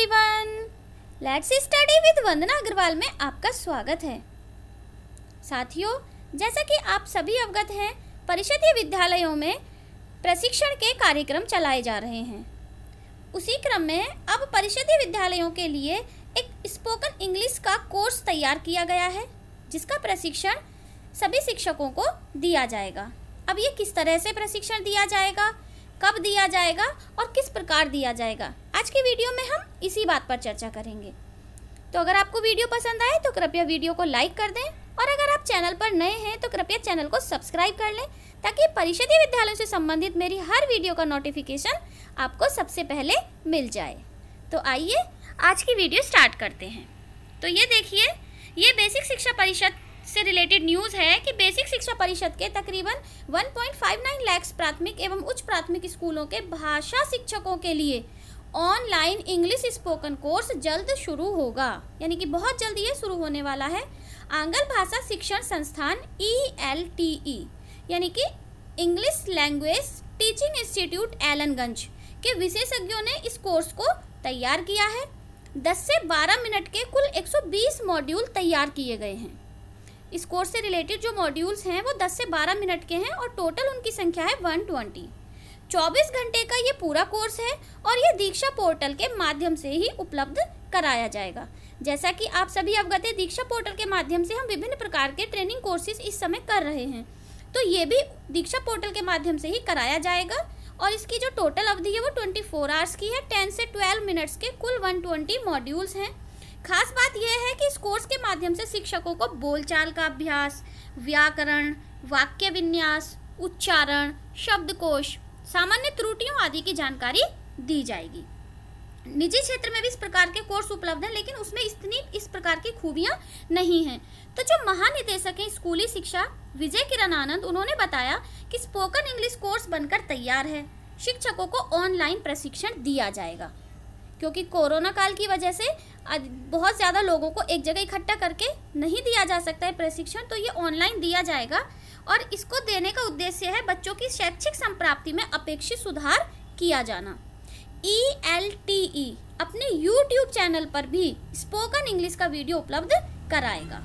everyone let's study with Vandana Agarwal में आपका स्वागत है साथियों जैसा कि आप सभी अवगत हैं परिषदीय विद्यालयों में प्रशिक्षण के कार्यक्रम चलाए जा रहे हैं उसी क्रम में अब परिषदीय विद्यालयों के लिए एक स्पोकन इंग्लिश का कोर्स तैयार किया गया है जिसका प्रशिक्षण सभी शिक्षकों को दिया जाएगा अब ये किस तरह से प्रशिक्षण दिया जाएगा कब दिया जाएगा और किस प्रकार दिया जाएगा आज के वीडियो में हम इसी बात पर चर्चा करेंगे तो अगर आपको वीडियो पसंद आए तो कृपया वीडियो को लाइक कर दें और अगर आप चैनल पर नए हैं तो कृपया चैनल को सब्सक्राइब कर लें ताकि परिषदीय विद्यालयों से संबंधित मेरी हर वीडियो का नोटिफिकेशन आपको सबसे पहले मिल जाए तो आइए आज की वीडियो स्टार्ट करते हैं तो ये देखिए ये बेसिक शिक्षा परिषद से रिलेटेड न्यूज़ है कि बेसिक शिक्षा परिषद के तकरीबन 1.59 लाख प्राथमिक एवं उच्च प्राथमिक स्कूलों के भाषा शिक्षकों के लिए ऑनलाइन इंग्लिश स्पोकन कोर्स जल्द शुरू होगा यानी कि बहुत जल्द ये शुरू होने वाला है आंगल भाषा शिक्षण संस्थान ई एल टी ई यानी कि English language teaching institute Allenganj के विशेषज्ञों ने इस कोर्स को तैयार किया है 10 से 12 मिनट के कुल 120 मॉड्यूल तैयार किए गए हैं इस कोर्स से रिलेटेड जो मॉड्यूल्स हैं वो 10 से 12 मिनट के हैं और टोटल उनकी संख्या है 120 24 घंटे का ये पूरा कोर्स है और ये दीक्षा पोर्टल के माध्यम से ही उपलब्ध कराया जाएगा जैसा कि आप सभी अवगत है दीक्षा पोर्टल के माध्यम से हम विभिन्न प्रकार के ट्रेनिंग कोर्सेज इस समय कर रहे हैं तो ये भी दीक्षा पोर्टल के माध्यम से ही कराया जाएगा और इसकी जो टोटल अवधि है वो 24 आवर्स की है 10 से 12 मिनट्स के कुल 120 मॉड्यूल्स हैं खास बात यह है कि इस कोर्स के माध्यम से शिक्षकों को बोलचाल का अभ्यास व्याकरण वाक्य विन्यास उच्चारण शब्दकोश सामान्य त्रुटियों आदि की जानकारी दी जाएगी निजी क्षेत्र में भी इस प्रकार के कोर्स उपलब्ध हैं लेकिन उसमें इतनी इस प्रकार की खूबियां नहीं हैं तो जो महानिदेशक हैं स्कूली शिक्षा विजय किरण आनंद उन्होंने बताया कि स्पोकन इंग्लिश कोर्स बनकर तैयार है शिक्षकों को ऑनलाइन प्रशिक्षण दिया जाएगा क्योंकि कोरोना काल की वजह से बहुत ज़्यादा लोगों को एक जगह इकट्ठा करके नहीं दिया जा सकता है प्रशिक्षण तो ये ऑनलाइन दिया जाएगा और इसको देने का उद्देश्य है बच्चों की शैक्षिक संप्राप्ति में अपेक्षित सुधार किया जाना ई एल टी ई अपने YouTube चैनल पर भी स्पोकन इंग्लिश का वीडियो उपलब्ध कराएगा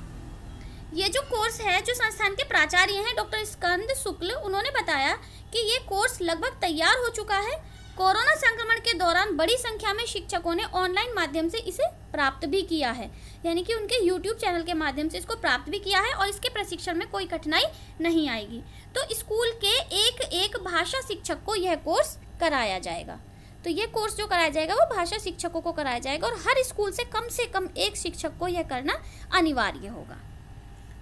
ये जो कोर्स है जो संस्थान के प्राचार्य हैं डॉक्टर स्कंद शुक्ल उन्होंने बताया कि ये कोर्स लगभग तैयार हो चुका है कोरोना संक्रमण के दौरान बड़ी संख्या में शिक्षकों ने ऑनलाइन माध्यम से इसे प्राप्त भी किया है यानी कि उनके YouTube चैनल के माध्यम से इसको प्राप्त भी किया है और इसके प्रशिक्षण में कोई कठिनाई नहीं आएगी तो स्कूल के एक एक भाषा शिक्षक को यह कोर्स कराया जाएगा तो यह कोर्स जो कराया जाएगा वो भाषा शिक्षकों को कराया जाएगा और हर स्कूल से कम से कम एक शिक्षक को यह करना अनिवार्य होगा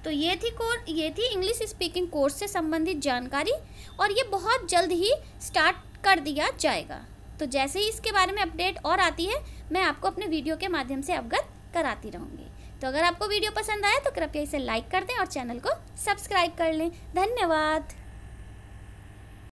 तो ये थी कोर्स ये थी इंग्लिश स्पीकिंग कोर्स से संबंधित जानकारी और ये बहुत जल्द ही स्टार्ट कर दिया जाएगा तो जैसे ही इसके बारे में अपडेट और आती है मैं आपको अपने वीडियो के माध्यम से अवगत कराती रहूँगी तो अगर आपको वीडियो पसंद आए तो कृपया इसे लाइक कर दें और चैनल को सब्सक्राइब कर लें धन्यवाद